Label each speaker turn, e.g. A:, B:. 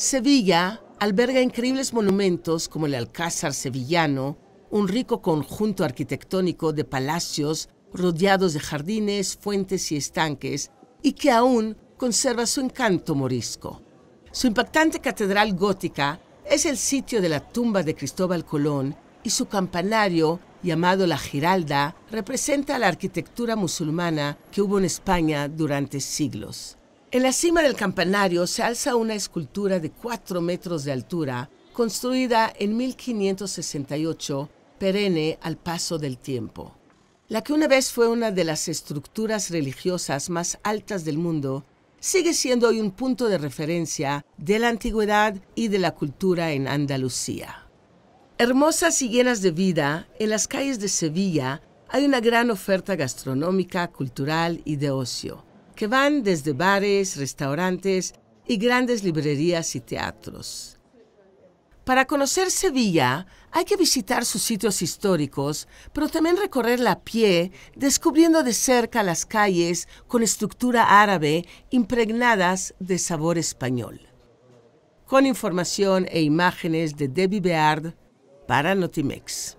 A: Sevilla alberga increíbles monumentos como el Alcázar Sevillano, un rico conjunto arquitectónico de palacios rodeados de jardines, fuentes y estanques, y que aún conserva su encanto morisco. Su impactante catedral gótica es el sitio de la tumba de Cristóbal Colón y su campanario, llamado la Giralda, representa la arquitectura musulmana que hubo en España durante siglos. En la cima del campanario se alza una escultura de 4 metros de altura, construida en 1568, perenne al paso del tiempo. La que una vez fue una de las estructuras religiosas más altas del mundo, sigue siendo hoy un punto de referencia de la antigüedad y de la cultura en Andalucía. Hermosas y llenas de vida, en las calles de Sevilla hay una gran oferta gastronómica, cultural y de ocio que van desde bares, restaurantes y grandes librerías y teatros. Para conocer Sevilla hay que visitar sus sitios históricos, pero también recorrerla a pie, descubriendo de cerca las calles con estructura árabe impregnadas de sabor español. Con información e imágenes de Debbie Beard para Notimex.